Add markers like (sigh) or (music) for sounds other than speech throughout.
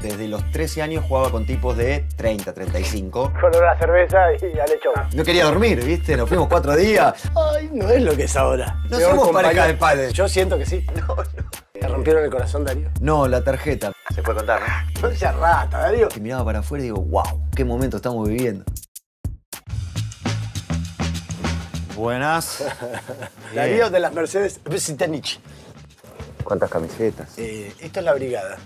Desde los 13 años jugaba con tipos de 30, 35. Con una cerveza y al hecho. No quería dormir, ¿viste? Nos fuimos cuatro días. Ay, no es lo que es ahora. No somos pareja de padres. Yo siento que sí. (laughs) No, no. ¿Te rompieron el corazón, Darío? No, la tarjeta. Se puede contar, ¿no? (laughs) No rata, Darío. Y miraba para afuera y digo, wow, qué momento estamos viviendo. Buenas. (laughs) Darío de las Mercedes Visitanich. ¿Cuántas camisetas? Eh, esta es la brigada.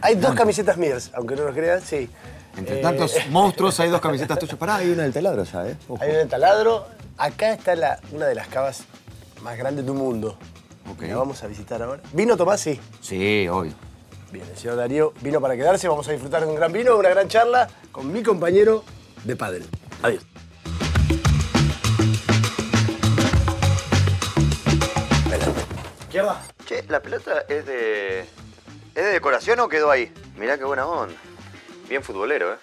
Hay dos camisetas mías, aunque no lo crean, sí. Entre tantos eh, monstruos hay dos camisetas tuyas. Pará, hay una del taladro ya, ¿eh? Hay una del taladro. Acá está la, una de las cavas más grandes del mundo. Okay. La vamos a visitar ahora. ¿Vino Tomás? Sí. Sí, obvio. Bien, el señor Darío vino para quedarse. Vamos a disfrutar de un gran vino, una gran charla con mi compañero de padre. Adiós. ¿Qué va? Che, la pelota es de ¿Es de decoración o quedó ahí? Mirá qué buena onda. Bien futbolero, ¿eh?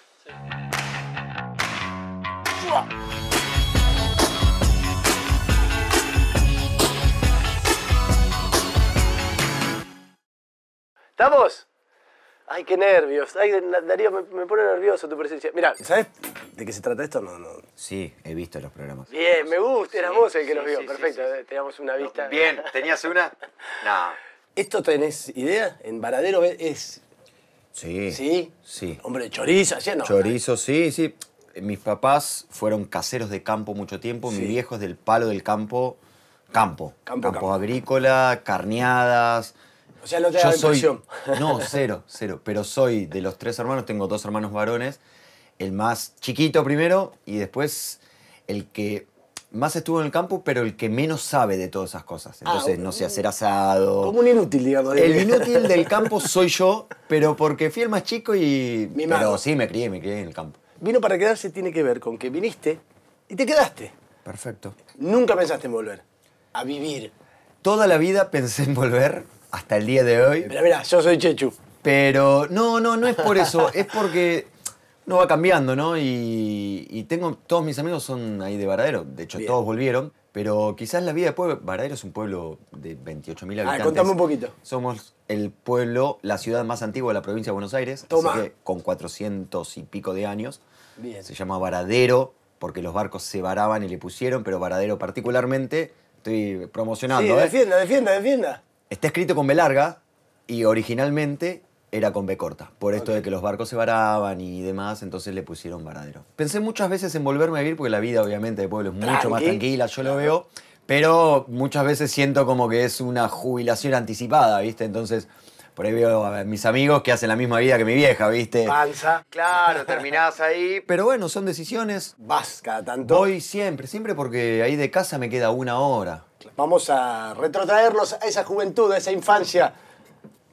¿Estamos? Ay, qué nervios. Ay, Darío, me, pone nervioso tu presencia. Mira, ¿sabes de qué se trata esto? No, no. Sí, he visto los programas. Bien, me gusta. Era vos el que los vio. Perfecto, teníamos una vista. bien, ¿tenías una? (laughs) No. ¿Esto tenés idea? En Varadero es... Sí. ¿Sí? Sí. Hombre, chorizo, ¿sí no? Chorizo, sí, sí. Mis papás fueron caseros de campo mucho tiempo. Mi viejo es del palo del campo. Campo. Campo, agrícola, carneadas. O sea, no te da Yo soy... (laughs) No, cero, cero. Pero soy de los tres hermanos, tengo dos hermanos varones. El más chiquito primero y después el que más estuvo en el campo, pero el que menos sabe de todas esas cosas. Ah, Entonces, no sé, hacer asado. Como un inútil, digamos. El inútil del (laughs) campo soy yo, pero porque fui el más chico y. pero sí, me crié, me crié en el campo. Vino para quedarse tiene que ver con que viniste y te quedaste. Perfecto. Nunca pensaste en volver. A vivir. Toda la vida pensé en volver hasta el día de hoy. Mira, mira, yo soy Chechu. Pero no, no, no es por eso. es porque no va cambiando, ¿no? Y, tengo, todos mis amigos son ahí de Varadero, de hecho todos volvieron, pero quizás la vida de pueblo, Varadero es un pueblo de 28.000 habitantes. Ah, contame un poquito. Somos el pueblo, la ciudad más antigua de la provincia de Buenos Aires, con 400 y pico de años. Bien. Se llama Varadero porque los barcos se varaban y le pusieron, pero Varadero particularmente, estoy promocionando. Sí, ¿eh? defienda, defienda, defienda. Está escrito con B larga y originalmente era con B corta, por esto de que los barcos se varaban y demás, entonces le pusieron varadero. Pensé muchas veces en volverme a vivir, porque la vida obviamente de pueblo es mucho más tranquila, yo lo veo, pero muchas veces siento como que es una jubilación anticipada, ¿viste? Entonces... Por ahí veo a mis amigos que hacen la misma vida que mi vieja, ¿viste? Panza. Claro, terminás ahí. (laughs) Pero bueno, son decisiones. Vas cada tanto. Voy siempre, siempre porque ahí de casa me queda una hora. Vamos a retrotraerlos a esa juventud, a esa infancia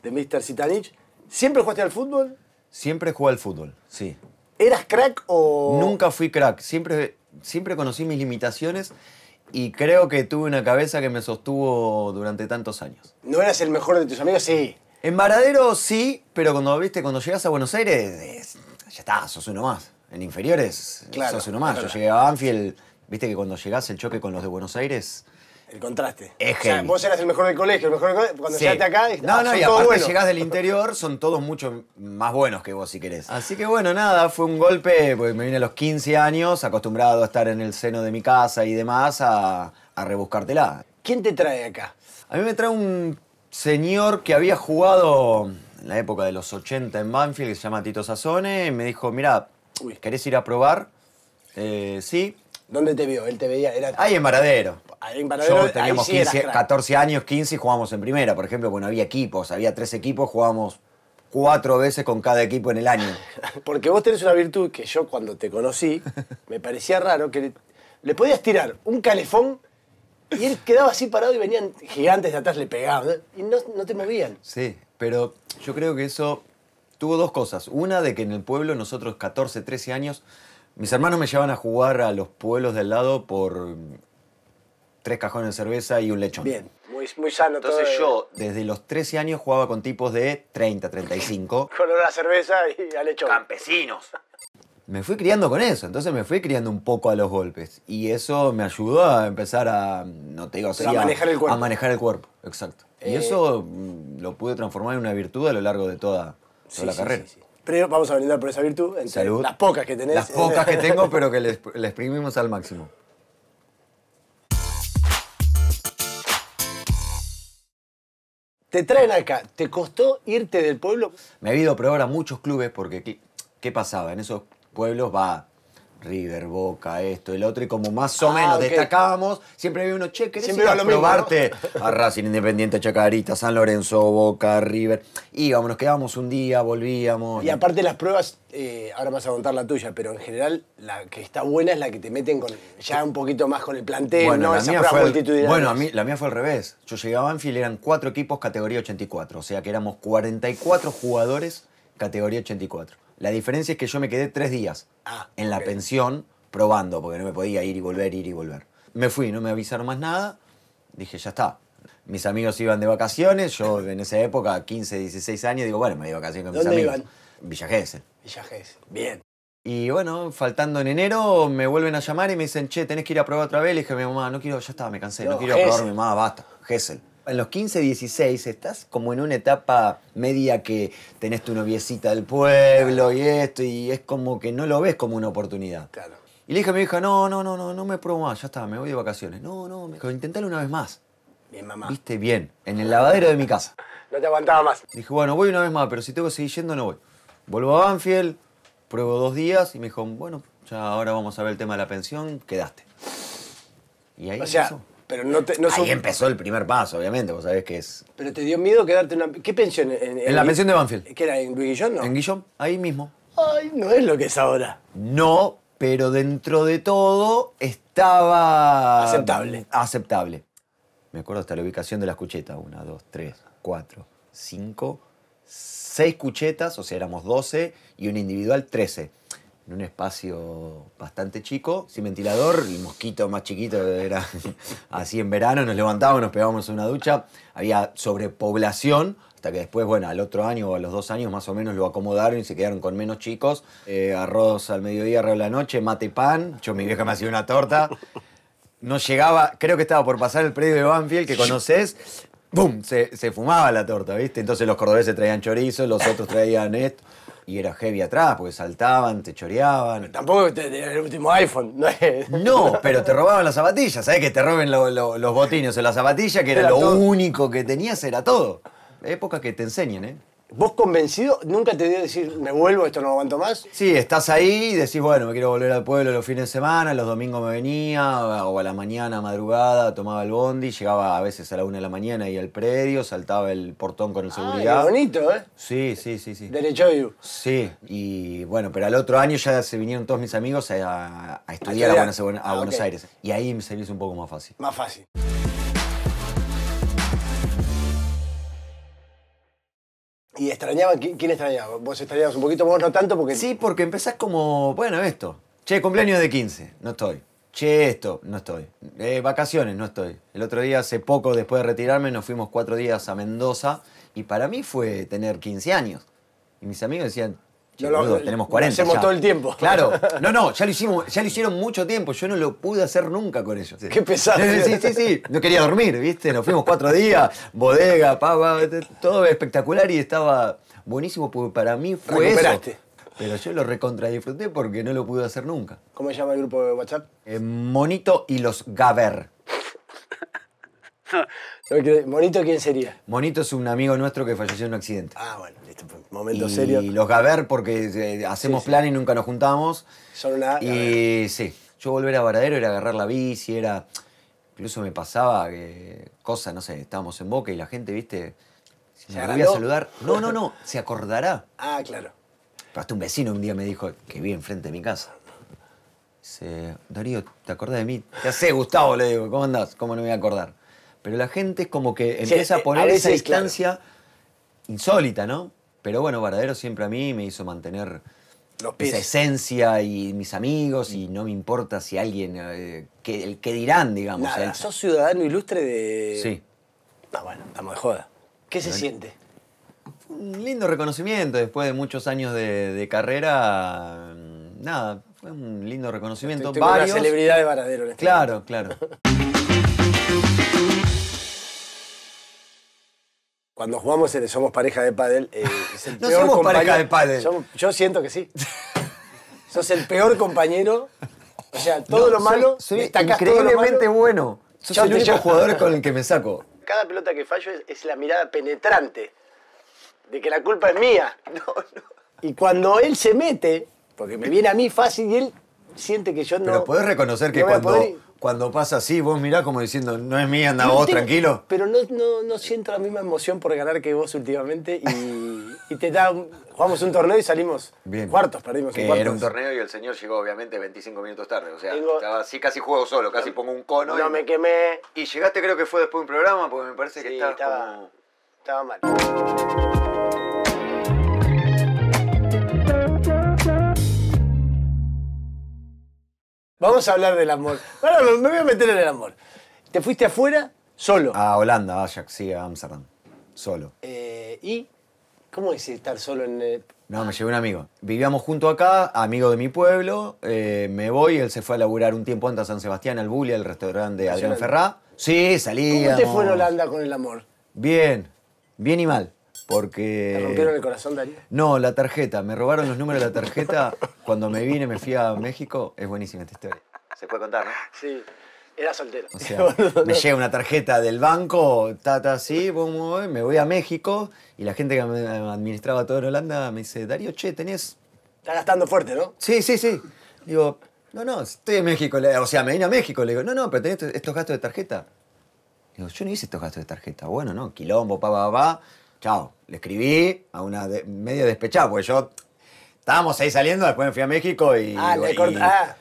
de Mr. Citanich ¿Siempre jugaste al fútbol? Siempre jugué al fútbol, sí. ¿Eras crack o...? Nunca fui crack. Siempre, siempre conocí mis limitaciones y creo que tuve una cabeza que me sostuvo durante tantos años. ¿No eras el mejor de tus amigos? Sí. En Varadero sí, pero cuando viste, cuando llegas a Buenos Aires, ya está, sos uno más. En inferiores, sos uno más. Yo llegué a Banfield, viste que cuando llegás el choque con los de Buenos Aires el contraste. Es o vos eras el mejor del colegio, el mejor del Cuando llegaste acá, no, ah, no, y aparte llegás del interior, son todos mucho más buenos que vos, si querés. Así que bueno, nada, fue un golpe, porque me vine a los 15 años, acostumbrado a estar en el seno de mi casa y demás, a, a rebuscártela. ¿Quién te trae acá? A mí me trae un señor que había jugado en la época de los 80 en Banfield, que se llama Tito Sazone, y me dijo, mira, ¿querés ir a probar? Eh, sí, ¿Dónde te vio? Él te veía. Era... Ahí en Varadero. Ahí en Paradero. Yo teníamos 14 años, 15 y jugábamos en primera, por ejemplo. Bueno, había equipos, había tres equipos, jugábamos cuatro veces con cada equipo en el año. (laughs) Porque vos tenés una virtud que yo cuando te conocí me parecía raro que le, podías tirar un calefón y él quedaba así parado y venían gigantes de atrás, le pegaban ¿eh? y no, no te movían. Sí, pero yo creo que eso tuvo dos cosas. Una de que en el pueblo nosotros 14, 13 años mis hermanos me llevan a jugar a los pueblos del lado por tres cajones de cerveza y un lechón. Bien, muy, muy sano Entonces yo, desde los 13 años, jugaba con tipos de 30, 35. con la cerveza y al lechón. Campesinos. Me fui criando con eso, entonces me fui criando un poco a los golpes. Y eso me ayudó a empezar a, no te digo a manejar el cuerpo. A manejar el cuerpo, exacto. Y eh, eso mm, lo pude transformar en una virtud a lo largo de toda, la carrera. Pero vamos a brindar por esa virtud. Salud. Las pocas que tenés. Las pocas que tengo, pero que les, (laughs) les exprimimos al máximo. Te traen acá. ¿Te costó irte del pueblo? Me he ido a probar a muchos clubes porque, ¿qué, qué pasaba? En esos pueblos va River, Boca, esto, el otro, y como más o ah, menos destacábamos, siempre había uno, che, ¿querés siempre ir a probarte a Racing Independiente, Chacarita, San Lorenzo, Boca, River? Íbamos, nos quedábamos un día, volvíamos. Y aparte las pruebas, eh, ahora vas a contar la tuya, pero en general la que está buena es la que te meten con ya un poquito más con el plantel, bueno, ¿no? Esa mía fue bueno, a mí, la mía fue al revés. Yo llegaba a Anfield, eran cuatro equipos categoría 84, o sea que éramos 44 jugadores categoría 84. La diferencia es que yo me quedé tres días ah, en la pensión probando, porque no me podía ir y volver, ir y volver. Me fui, no me avisaron más nada. Dije, ya está. Mis amigos iban de vacaciones. Yo en esa época, 15, 16 años, digo, bueno, me voy de vacaciones con mis ¿Dónde amigos. Iban? Villa Villa Bien. Y bueno, faltando en enero, me vuelven a llamar y me dicen, che, tenés que ir a probar otra vez. Le dije a mi mamá, no quiero, ya está, me cansé, no, quiero probar, mi mamá, basta, Gesell en los 15, 16 estás como en una etapa media que tenés tu noviecita del pueblo y esto, y es como que no lo ves como una oportunidad. Claro. Y le dije a mi hija, no, no, no, no, no me pruebo más, ya está, me voy de vacaciones. No, no, me... intentalo una vez más. Bien, mamá. Viste, bien, en el lavadero de mi casa. No te aguantaba más. Dije, bueno, voy una vez más, pero si tengo que seguir yendo, no voy. Vuelvo a Banfield, pruebo dos días y me dijo, bueno, ya ahora vamos a ver el tema de la pensión, quedaste. Y ahí o Ahí empezó el primer paso, obviamente, vos sabés que es. Pero te dio miedo quedarte una. ¿Qué pensión? En, la pensión de Banfield. Que era? ¿En Guillón no? En Guillón, ahí mismo. Ay, no es lo que es ahora. No, pero dentro de todo estaba. Aceptable. Aceptable. Me acuerdo hasta la ubicación de las cuchetas. Una, dos, tres, cuatro, cinco, seis cuchetas, o sea, éramos doce y un individual trece en un espacio bastante chico, sin ventilador, y mosquito más chiquito era (laughs) así en verano, nos levantábamos, nos pegábamos una ducha, había sobrepoblación, hasta que después, bueno, al otro año o a los dos años más o menos lo acomodaron y se quedaron con menos chicos, eh, arroz al mediodía, arroz a la noche, mate pan, yo mi vieja me hacía una torta, no llegaba, creo que estaba por pasar el predio de Banfield que conoces, ¡Bum! Se, se, fumaba la torta, ¿viste? Entonces los cordobeses traían chorizo, los otros traían esto. Y era heavy atrás, porque saltaban, te choreaban. Tampoco era el último iPhone. (laughs) No, pero te robaban las zapatillas. ¿Sabes que te roben los botines o las zapatillas? Que era, lo único que tenías, era todo. Época que te enseñan, ¿eh? ¿Vos convencido? ¿Nunca te dio a decir, me vuelvo, esto no aguanto más? Sí, estás ahí y decís, bueno, me quiero volver al pueblo los fines de semana, los domingos me venía, o a la mañana, madrugada, tomaba el bondi, llegaba a veces a la una de la mañana y al predio, saltaba el portón con el seguridad. Ah, bonito, ¿eh? Sí, sí, sí, sí. Derecho vivo. Sí, y bueno, pero al otro año ya se vinieron todos mis amigos a, estudiar a, Buenos, ah, Aires. Y ahí se me hizo un poco más fácil. Más fácil. ¿Y extrañaba? ¿Quién extrañaba? ¿Vos extrañabas un poquito? ¿Vos no tanto? porque Sí, porque empezás como, bueno, esto. Che, cumpleaños de 15, no estoy. Che, esto, no estoy. Eh, vacaciones, no estoy. El otro día, hace poco, después de retirarme, nos fuimos cuatro días a Mendoza y para mí fue tener 15 años. Y mis amigos decían, yo eh, tenemos 40. Lo hacemos todo el tiempo. (laughs) Claro. No, no, ya lo hicimos, ya lo hicieron mucho tiempo. Yo no lo pude hacer nunca con ellos. Qué pesado. Sí, sí, sí. No quería dormir, ¿viste? Nos fuimos cuatro días, bodega, pava, todo espectacular y estaba buenísimo porque para mí fue eso. Pero yo lo recontradisfruté porque no lo pude hacer nunca. ¿Cómo se llama el grupo de WhatsApp? Eh, Monito y los Gaber. ¿Monito quién sería? Monito es un amigo nuestro que falleció en un accidente. Ah, bueno. Momento serio. y los Gaber, porque eh, hacemos plan y nunca nos juntamos. Son una. Y sí, yo volver a Varadero era agarrar la bici, era. Incluso me pasaba que cosas, no sé, estábamos en boca y la gente, viste. Si me a saludar. No, no, no, se acordará. (laughs) Ah, claro. Pero hasta un vecino un día me dijo que vi enfrente de mi casa. Dice, Darío, ¿te acordás de mí? Ya sé, Gustavo, le digo, ¿cómo andás? ¿Cómo no me voy a acordar? Pero la gente es como que empieza eh, a poner esa distancia insólita, ¿no? Pero bueno, Varadero siempre a mí me hizo mantener Los pies. esa esencia y mis amigos y no me importa si alguien, eh, que, el que dirán, digamos. Nada, ¿eh? sos ciudadano ilustre de... Sí. Ah, bueno, estamos de joda. ¿Qué se siente? Un lindo reconocimiento después de muchos años de, carrera. Mm, nada, fue un lindo reconocimiento. Estoy, celebridad de Varadero. claro, claro. (laughs) cuando jugamos Somos Pareja de Pádel, eh, (laughs) es el no somos pareja de pádel. Yo, siento que sí. Sos el peor compañero. O sea, todo lo malo, soy increíblemente bueno. Sos el único jugador con el que me saco. Cada pelota que fallo es, la mirada penetrante de que la culpa es mía. (laughs) Y cuando él se mete, porque me viene a mí fácil y él siente que yo no. Pero puedes reconocer que cuando cuando pasa así, vos mirás como diciendo, no es mía, anda vos, tranquilo. Pero no, no, siento la misma emoción por ganar que vos últimamente y, (laughs) te da. Jugamos un torneo y salimos Bien. cuartos, perdimos en cuartos. Era un torneo y el señor llegó obviamente 25 minutos tarde. O sea, así casi juego solo, casi pongo un cono. No me quemé. Y llegaste creo que fue después de un programa porque me parece que estaba, estaba mal. Vamos a hablar del amor. Bueno, me voy a meter en el amor. ¿Te fuiste afuera solo? A Holanda, a Ajax, sí, a Amsterdam. Solo. Eh, ¿Y cómo es estar solo en.? El... Eh? No, me llevé un amigo. Vivíamos junto acá, amigo de mi pueblo. Eh, me voy, él se fue a laburar un tiempo antes a San Sebastián, al Bulli, al restaurante de Adrián Ferrá. Sí, salíamos. ¿Cómo te fue en Holanda con el amor? Bien, bien y mal. ¿Te rompieron el corazón, Darío? No, la tarjeta. Me robaron los números de la tarjeta. Cuando me vine, me fui a México. Es buenísima esta historia. Se puede contar, ¿no? Sí. Era soltero. O (laughs) sea, me llega una tarjeta del banco, tata así, me voy a México y la gente que me administraba todo en Holanda me dice, Darío, che, tenés... Estás gastando fuerte, ¿no? Sí, sí, sí. Digo, no, no, estoy en México. O sea, me vine a México. Le digo, no, no, pero tenés estos gastos de tarjeta. Digo, yo no hice estos gastos de tarjeta. Bueno, no, quilombo, pa, pa, pa chao. Le escribí a una media despechada, porque yo estábamos ahí saliendo, después me fui a México y. Ah, le corté. Ah,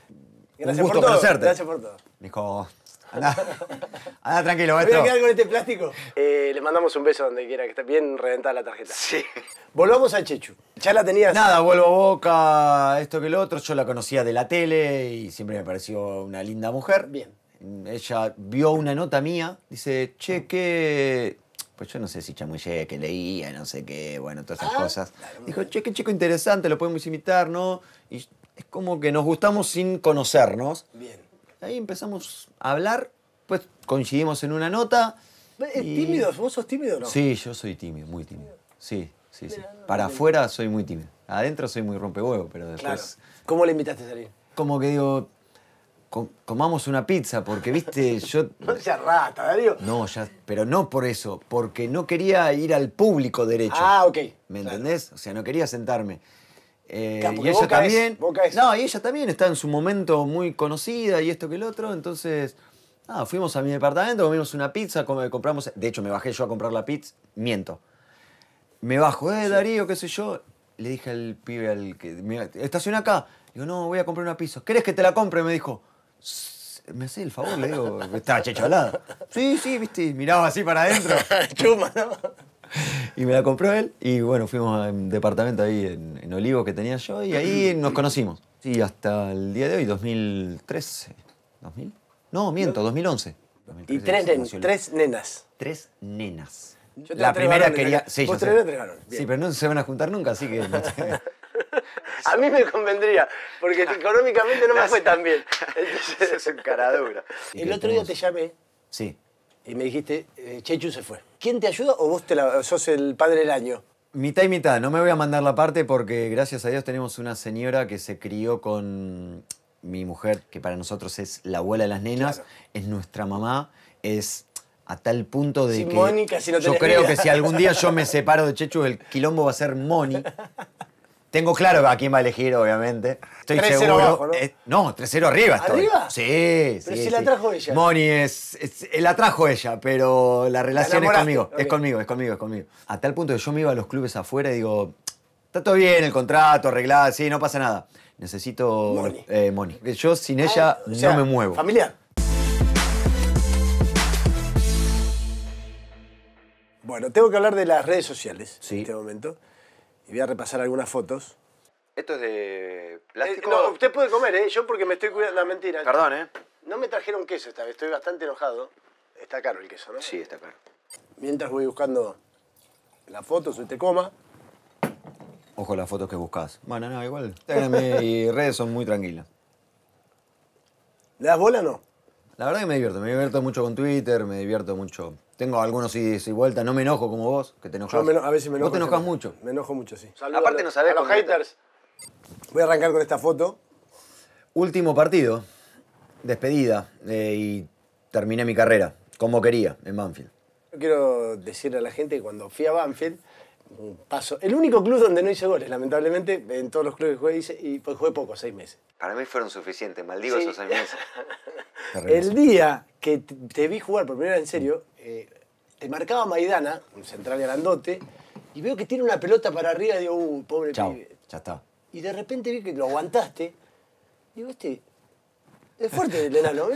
gracias por todo, Gracias por todo. Me dijo, anda, (laughs) anda tranquilo, maestro. ¿Voy a quedar con este plástico? Les eh, le mandamos un beso donde quiera, que está bien reventada la tarjeta. Sí. Volvamos a Chechu. ¿Ya la tenías? Nada, vuelvo a Boca, esto que lo otro. Yo la conocía de la tele y siempre me pareció una linda mujer. Bien. Ella vio una nota mía, dice, che, qué pues yo no sé si chamullé, que leía, no sé qué, bueno, todas esas ah, cosas. Dijo, che, qué chico interesante, lo podemos imitar, ¿no? Y es como que nos gustamos sin conocernos. Bien. Ahí empezamos a hablar, pues coincidimos en una nota. ¿Es tímido? ¿Vos sos tímido o no? Sí, yo soy tímido, muy tímido. Sí, sí, sí. Para afuera soy muy tímido. Adentro soy muy rompehuevo, pero después. ¿Cómo le invitaste a salir? Como que digo, comamos una pizza, porque, viste, (laughs) yo... No seas rata, ¿eh? Darío. No, ya, pero no por eso, porque no quería ir al público derecho. Ah, ok. ¿Me entendés? O sea, no quería sentarme. Eh, y ella también... no, y ella también está en su momento muy conocida y esto que el otro, entonces... Ah, fuimos a mi departamento, comimos una pizza, compramos... De hecho, me bajé yo a comprar la pizza. Miento. Me bajo, eh, Darío, qué sé yo. Le dije al pibe al que... estaciona acá. Digo, no, voy a comprar una pizza. ¿Querés que te la compre? Me dijo me hace el favor, le digo, estaba checholada. Sí, sí, viste, miraba así para adentro. (laughs) Chuma, ¿no? Y me la compró él y bueno, fuimos a un departamento ahí en, Olivo Olivos que tenía yo y ahí nos conocimos. Sí, hasta el día de hoy, 2013. ¿2000? No, miento, 2011. y tres, nenas. Tres nenas. la primera quería... Vos Sí, pero no se van a juntar nunca, así que... (laughs) a mí me convendría, porque económicamente no me fue tan bien. (laughs) Entonces es encaradura. El otro día te llamé. Sí. Y me dijiste, eh, Chechu se fue. ¿Quién te ayuda o vos te sos el padre del año? Mitad y mitad, no me voy a mandar la parte porque gracias a Dios tenemos una señora que se crió con mi mujer, que para nosotros es la abuela de las nenas, es nuestra mamá, es a tal punto de que yo creo que si algún día yo me separo de Chechu, el quilombo va a ser Moni. (laughs) Tengo claro a quién va a elegir, obviamente. Estoy seguro. ¿no? 3-0 eh, arriba estoy. ¿Arriba? Sí, pero si la trajo ella. Moni es, eh, La trajo ella, pero la relación es conmigo. Es conmigo, es conmigo, es conmigo. A tal punto que yo me iba a los clubes afuera y digo, está todo bien el contrato, arreglado, sí, no pasa nada. Necesito Moni. Eh, yo sin ah, ella no me muevo. Familiar. Bueno, tengo que hablar de las redes sociales en este momento y voy a repasar algunas fotos. Esto es de plástico. Eh, usted puede comer, ¿eh? Yo porque me estoy cuidando. La mentira. Perdón, ¿eh? No me trajeron queso esta vez, estoy bastante enojado. Está caro el queso, ¿no? Sí, está caro. Mientras voy buscando las fotos, usted coma. Ojo las fotos que buscas. Bueno, no, igual. Tengan (laughs) y redes son muy tranquilas. ¿Le das bola o no? La verdad que me divierto, me divierto mucho con Twitter, me divierto mucho. Tengo algunos idas y vueltas, no me enojo como vos, que te enojas. a veces me enojo. Vos te enojas mucho. Me enojo mucho, sí. Aparte no sabés. A los haters. Voy a arrancar con esta foto. Último partido, despedida, eh, y terminé mi carrera, como quería, en Banfield. Yo quiero decirle a la gente que cuando fui a Banfield, un paso. El único club donde no hice goles, lamentablemente, en todos los clubes que jugué, hice, y pues jugué poco, seis meses. Para mí fueron suficientes, maldigo esos seis meses. (laughs) el día que te vi jugar por primera vez en serio, eh, te marcaba Maidana, un central grandote, y veo que tiene una pelota para arriba y digo, uh, pobre Chao, pibe. Ya está. Y de repente vi que lo aguantaste. Digo, este. Es fuerte el enano.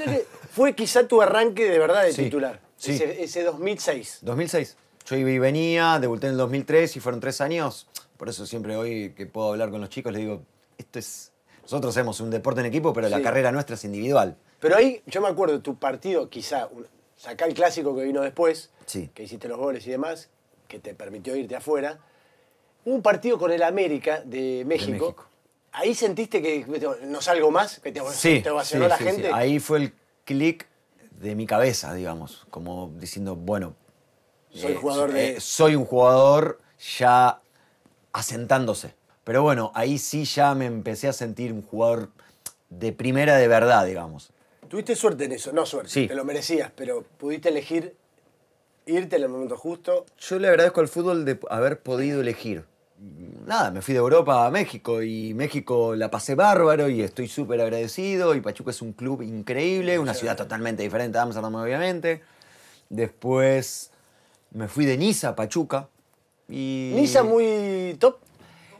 Fue quizá tu arranque de verdad de titular. Ese, ese 2006. 2006 yo iba y venía, debuté en el 2003 y fueron tres años. Por eso siempre hoy que puedo hablar con los chicos les digo, esto es... Nosotros hacemos un deporte en equipo, pero la carrera nuestra es individual. Pero ahí, yo me acuerdo, tu partido, quizá, sacá el clásico que vino después, que hiciste los goles y demás, que te permitió irte afuera. Un partido con el América de México. Ahí sentiste que no salgo más, que te, vaciló la gente. Ahí fue el clic de mi cabeza, digamos, como diciendo, bueno, soy eh, jugador de. Eh, soy un jugador ya asentándose. Pero bueno, ahí sí ya me empecé a sentir un jugador de primera de verdad, digamos. Tuviste suerte en eso, no suerte, sí. te lo merecías, pero pudiste elegir irte en el momento justo. Yo le agradezco al fútbol de haber podido elegir. Nada, me fui de Europa a México y México la pasé bárbaro y estoy súper agradecido y Pachuca es un club increíble, una ciudad totalmente diferente a Amsterdam obviamente. Después me fui de Niza a Pachuca. Y... ¿Niza muy top?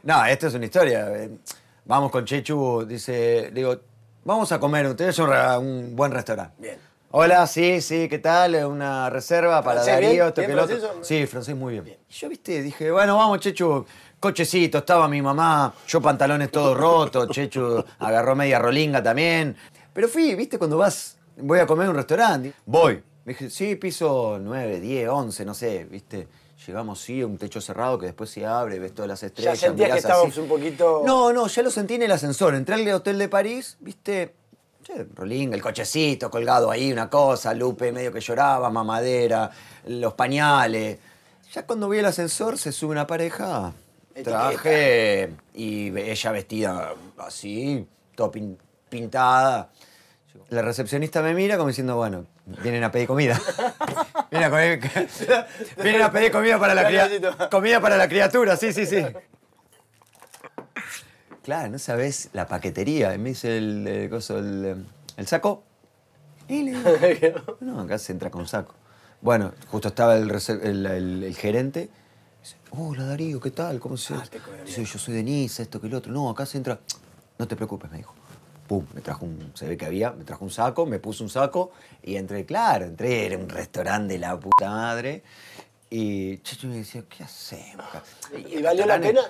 No, esto es una historia. Eh, vamos con Chechu, dice, digo, vamos a comer, ustedes un buen restaurante. Bien. Hola, sí, sí, ¿qué tal? Una reserva para Darío, esto que lo Sí, francés muy bien. yo, viste, dije, bueno, vamos, Chechu, cochecito, estaba mi mamá, yo pantalones todo roto, Chechu agarró media rolinga también. Pero fui, viste, cuando vas, voy a comer un restaurante. Voy, me dije, sí, piso 9, 10, 11, no sé, ¿viste? Llegamos, sí, un techo cerrado que después se abre, ves todas las estrellas. ¿Ya sentías que estábamos un poquito...? No, no, ya lo sentí en el ascensor. Entré al hotel de París, ¿viste? Che, el cochecito colgado ahí, una cosa, Lupe medio que lloraba, mamadera, los pañales. Ya cuando vi el ascensor se sube una pareja, traje y ella vestida así, todo pintada. La recepcionista me mira como diciendo, bueno, vienen a pedir comida. (laughs) (laughs) vienen, a pedir comida para la criatura. Comida para la criatura, sí, sí, sí. Claro, no sabes la paquetería. Me dice el, el, el, saco. (laughs) no, acá se entra con saco. Bueno, justo estaba el, gerente. hola Darío, ¿qué tal? ¿Cómo se ah, Dice, yo soy de Denise, esto que el otro. No, acá se entra. No te preocupes, me dijo pum, me trajo un, se ve que había, me trajo un saco, me puse un saco y entré, claro, entré, era un restaurante de la puta madre. Y Chacho me decía, ¿qué hacemos? ¿Y, valió la pena?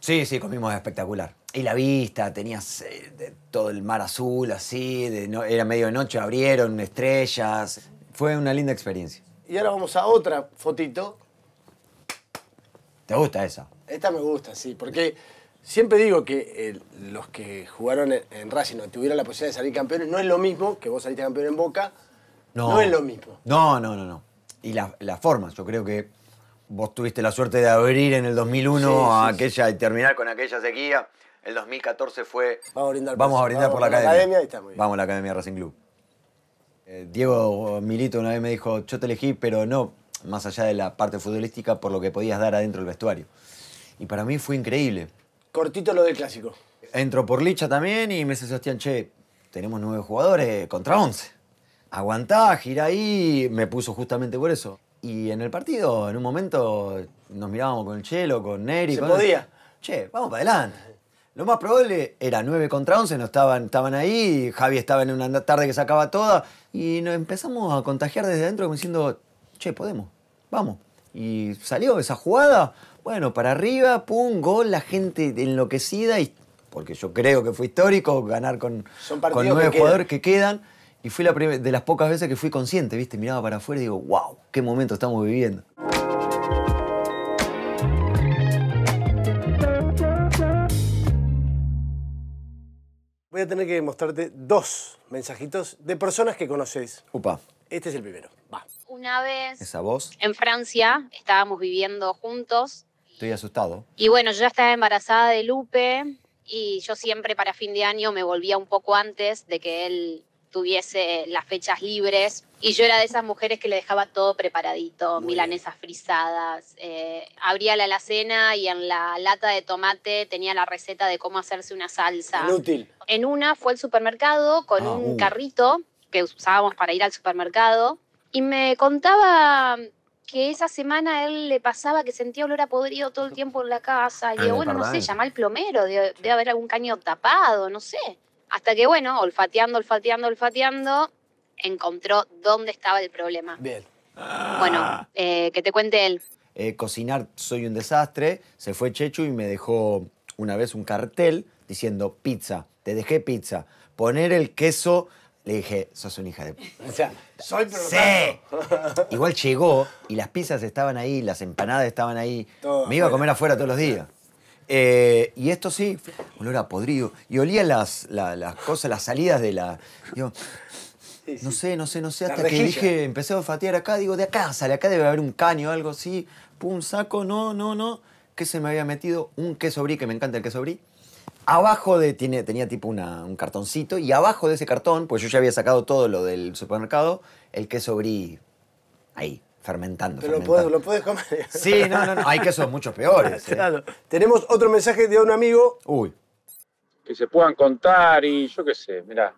Sí, sí, comimos espectacular. Y la vista, tenías eh, todo el mar azul así, era medio de noche, abrieron estrellas. Fue una linda experiencia. Y ahora vamos a otra fotito. ¿Te gusta esa? Esta me gusta, sí, porque Siempre digo que eh, los que jugaron en, Racing o tuvieron la posibilidad de salir campeones. no es lo mismo que vos saliste campeón en Boca. No, es lo mismo. No, no, no, no. Y las formas, yo creo que vos tuviste la suerte de abrir en el 2001 aquella y terminar con aquella sequía. El 2014 fue. Vamos a brindar, por la, academia. Vamos a la academia Racing Club. Eh, Diego Milito una vez me dijo: Yo te elegí, pero no más allá de la parte futbolística, por lo que podías dar adentro del vestuario. Y para mí fue increíble. Cortito lo del clásico. Entro por Licha también y me dice Sebastián, che, tenemos nueve jugadores contra once. Aguantá, gira ahí. Me puso justamente por eso. Y en el partido, en un momento, nos mirábamos con el Chelo, con Neri. Se podía. Che, vamos para adelante. Lo más probable era nueve contra once. no estaban, estaban ahí, Javi estaba en una tarde que sacaba toda, y nos empezamos a contagiar desde adentro como diciendo, che, podemos, vamos. Y salió esa jugada, bueno, para arriba, pum, gol, la gente enloquecida, y, porque yo creo que fue histórico ganar con, nueve jugadores que quedan. Y fue la de las pocas veces que fui consciente, ¿viste? Miraba para afuera y digo, wow, qué momento estamos viviendo. Voy a tener que mostrarte dos mensajitos de personas que conocéis. Upa. Este es el primero. Va. Una vez. Esa voz. En Francia estábamos viviendo juntos Estoy asustado. Y bueno, yo ya estaba embarazada de Lupe y yo siempre para fin de año me volvía un poco antes de que él tuviese las fechas libres. Y yo era de esas mujeres que le dejaba todo preparadito, milanesas frisadas. Eh, abría la alacena y en la lata de tomate tenía la receta de cómo hacerse una salsa. Inútil. En una fue al supermercado con ah, un uh. carrito que usábamos para ir al supermercado y me contaba que esa semana él le pasaba que sentía olor a podrido todo el tiempo en la casa. Y ah, bueno, no sé, llamar al plomero, debe, haber algún caño tapado, no sé. Hasta que, bueno, olfateando, olfateando, olfateando, encontró dónde estaba el problema. Bien. Bueno, ah. eh, que te cuente él. Eh, cocinar, soy un desastre. Se fue Chechu y me dejó una vez un cartel diciendo pizza, te dejé pizza. Poner el queso le dije, sos una hija de... O sea, soy ¡Sí! Igual llegó y las pizzas estaban ahí, las empanadas estaban ahí. Me iba a comer afuera todos los días. Eh, y esto sí, olor a podrido. Y olía las, las, cosas, las salidas de la... no sé, no sé, no sé, hasta que dije, empecé a olfatear acá, digo, de acá sale, acá debe haber un caño o algo así. Pum, saco, no, no, no. ¿Qué se me había metido? Un queso brí, que me encanta el queso brí abajo de, tiene, tenía tipo un cartoncito y abajo de ese cartón, pues yo ya había sacado todo lo del supermercado, el queso brí ahí, fermentando. Lo, puedes, comer. Sí, no, no, no, hay quesos mucho peores. (laughs) ¿eh? Tenemos otro mensaje de un amigo. Uy. Que se puedan contar y yo qué sé, mira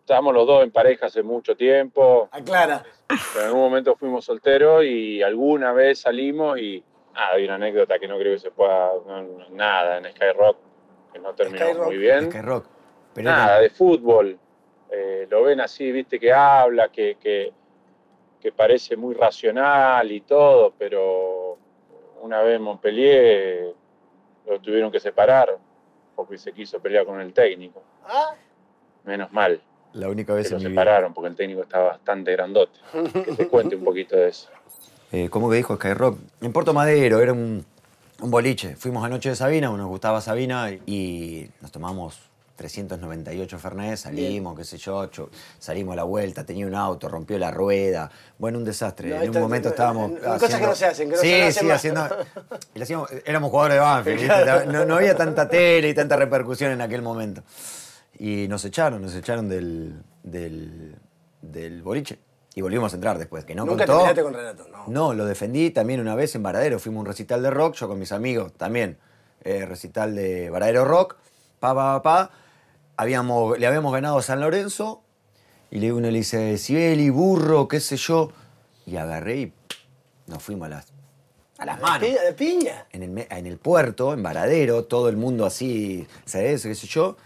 estábamos los dos en pareja hace mucho tiempo. Aclara. Pero en algún momento fuimos solteros y alguna vez salimos y... Ah, hay una anécdota que no creo que se pueda... nada, en Skyrock no terminó muy bien. Nada, de fútbol. Eh, lo ven así, viste, que habla, que, parece muy racional y todo, pero una vez en Montpellier lo tuvieron que separar porque se quiso pelear con el técnico. Ah. Menos mal. La única vez que lo separaron porque el técnico estaba bastante grandote. Que te cuente un poquito de eso. Eh, ¿Cómo que dijo Skyrock? En Puerto Madero era un un boliche. Fuimos anoche de Sabina, nos gustaba Sabina y nos tomamos 398 Fernés, salimos, qué sé yo, salimos a la vuelta, tenía un auto, rompió la rueda. Bueno, un desastre. en un momento estábamos. Cosas que no se hacen, que no se sí, haciendo. éramos jugadores de Banfield, no, había tanta tele y tanta repercusión en aquel momento. Y nos echaron, nos echaron del, del boliche. Y volvimos a entrar después, que no Nunca contó. te con Renato, no. lo defendí también una vez en Varadero. Fuimos a un recital de rock, yo con mis amigos también. Eh, recital de Varadero Rock. Pa, pa, pa, Habíamos, le habíamos ganado a San Lorenzo. Y uno le dice, y burro, qué sé yo. Y agarré y nos fuimos a las, a las manos. ¿De piña? En el, en el puerto, en Varadero, todo el mundo así, ¿sabes? ¿Qué sé yo?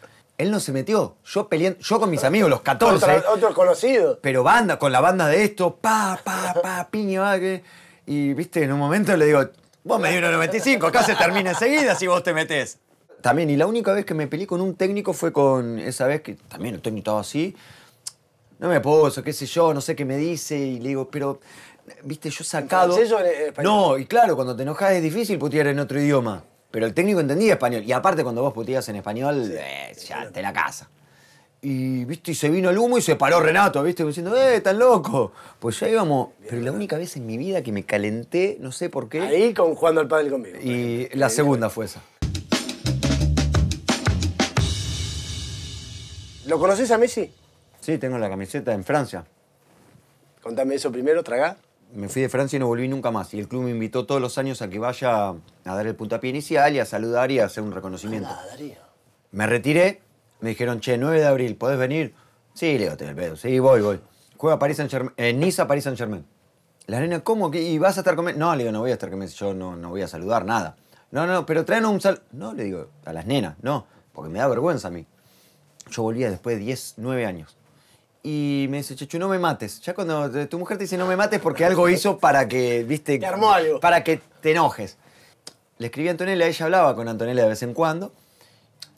Él no se metió. Yo peleando, yo con mis amigos, los 14. Otros conocidos. Pero banda, con la banda de esto, pa, pa, pa, piña, que. Y viste, en un momento le digo, vos me di 1.95, acá se termina enseguida si vos te metés. También, y la única vez que me peleé con un técnico fue con esa vez que también el técnico estaba así. No me puedo, qué sé yo, no sé qué me dice, y le digo, pero, viste, yo sacado. en No, y claro, cuando te enojas es difícil putear en otro idioma. Pero el técnico entendía español. Y aparte, cuando vos putías en español, eh, ya te la casa. Y, ¿viste? y se vino el humo y se paró Renato, ¿viste? Diciendo, ¡eh, tan loco! Pues ya íbamos. Pero la única vez en mi vida que me calenté, no sé por qué. Ahí con, jugando al pádel conmigo. Y la segunda fue esa. ¿Lo conoces a Messi? Sí, tengo la camiseta en Francia. Contame eso primero, tragá me fui de Francia y no volví nunca más. Y el club me invitó todos los años a que vaya a dar el puntapié inicial y a saludar y a hacer un reconocimiento. Me retiré, me dijeron, che, 9 de abril, ¿podés venir? Sí, Leo, te el pedo. Sí, voy, voy. Juega París Saint Germain, eh, Niza, París Saint Germain. La nena, ¿cómo? que ¿Y vas a estar conmigo? No, le digo, no voy a estar conmigo. yo no, no voy a saludar, nada. No, no, pero traen un sal. No, le digo, a las nenas, no, porque me da vergüenza a mí. Yo volvía después de 10, 9 años y me dice, Chechu, no me mates. Ya cuando tu mujer te dice no me mates porque algo hizo para que, viste, te armó algo. para que te enojes. Le escribí a Antonella, ella hablaba con Antonella de vez en cuando.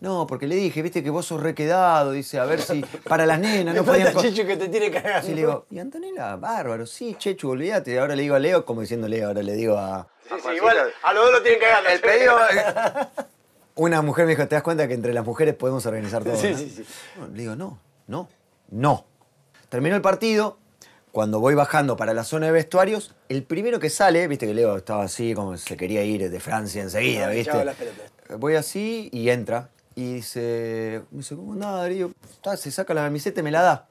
No, porque le dije, viste que vos sos requedado, dice, a ver si para las nenas no (laughs) podían... Chechu que te tiene cagando. Y le digo, y Antonella, bárbaro, sí, Chechu, olvídate. Ahora le digo a Leo, como diciéndole, ahora le digo a... Sí, sí, igual, a los dos lo tienen cagando. El pedido... Una mujer me dijo, ¿te das cuenta que entre las mujeres podemos organizar todo? Sí, sí, sí. le digo, no, no, no. Terminó el partido, cuando voy bajando para la zona de vestuarios, el primero que sale, viste que Leo estaba así, como se quería ir de Francia enseguida, viste. Voy así y entra. Y dice, me dice, ¿cómo nada, Darío? se saca la camiseta y me la da.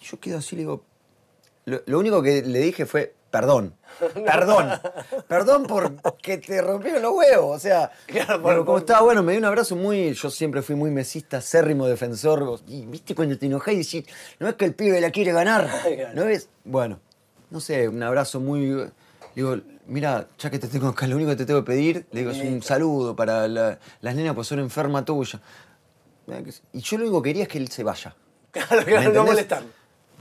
Y yo quedo así, le digo, lo único que le dije fue, (laughs) perdón. Perdón. Perdón porque te rompieron los huevos. O sea, Pero (laughs) como estaba bueno, me dio un abrazo muy. Yo siempre fui muy mesista, acérrimo, defensor. Y, ¿Viste cuando te enojé y decís, no es que el pibe la quiere ganar? (laughs) ¿No ves? Bueno, no sé, un abrazo muy. Digo, mira, ya que te tengo acá, lo único que te tengo que pedir, le digo, es un saludo para las nenas, pues son enferma tuya. Y yo lo único que quería es que él se vaya. Claro, claro, no molestar.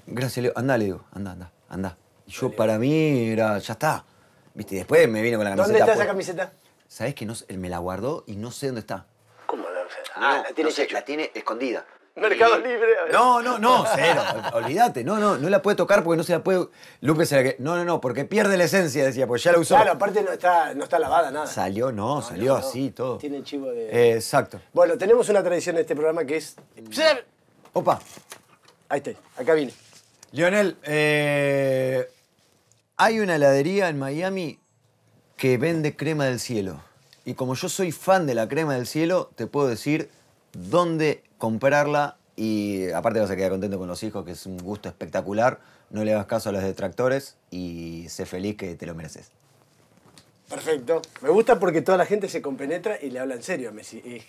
Gracias, Leo. Andá, Leo, anda, andá, anda. andá. Yo para mí era, ya está. ¿Viste? Y después me vino con la camiseta. ¿Dónde está esa camiseta? ¿Sabes que no, él me la guardó y no sé dónde está? ¿Cómo la Ah, la tiene, escondida. Mercado Libre. No, no, no, cero. (laughs) Olvídate. No, no, no la puede tocar porque no se la puede. Lupe se la que. No, no, no, porque pierde la esencia, decía, porque ya la usó. Claro, aparte no está, no está lavada nada. Salió, no, salió así todo. Tiene el chivo de. exacto. Bueno, tenemos una tradición en este programa que es. ¡Opa! Ahí está, acá vine. Lionel, eh, hay una heladería en Miami que vende crema del cielo. Y como yo soy fan de la crema del cielo, te puedo decir dónde comprarla. Y aparte vas a quedar contento con los hijos, que es un gusto espectacular. No le hagas caso a los detractores y sé feliz que te lo mereces. Perfecto. Me gusta porque toda la gente se compenetra y le habla en serio a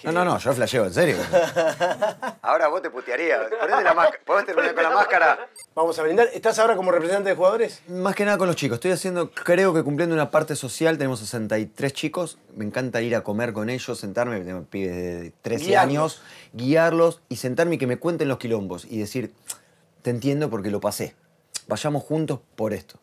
No, no, no, yo flasheo, en serio. (laughs) ahora vos te putearías. Ponete la máscara. con la máscara? Vamos a brindar. ¿Estás ahora como representante de jugadores? Más que nada con los chicos. Estoy haciendo, creo que cumpliendo una parte social. Tenemos 63 chicos. Me encanta ir a comer con ellos, sentarme, tengo pibes de 13 años, guiarlos y sentarme y que me cuenten los quilombos y decir, te entiendo porque lo pasé. Vayamos juntos por esto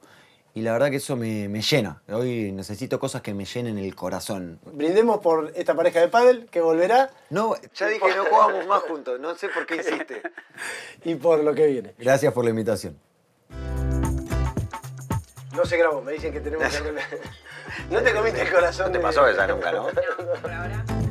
y la verdad que eso me, llena. Hoy necesito cosas que me llenen el corazón. Brindemos por esta pareja de pádel que volverá. No, ya dije que no jugamos más juntos, no sé por qué hiciste. (laughs) y por lo que viene. Gracias por la invitación. No se grabó, me dicen que tenemos (laughs) que... (laughs) no te comiste el corazón. No te pasó esa nunca, ¿no?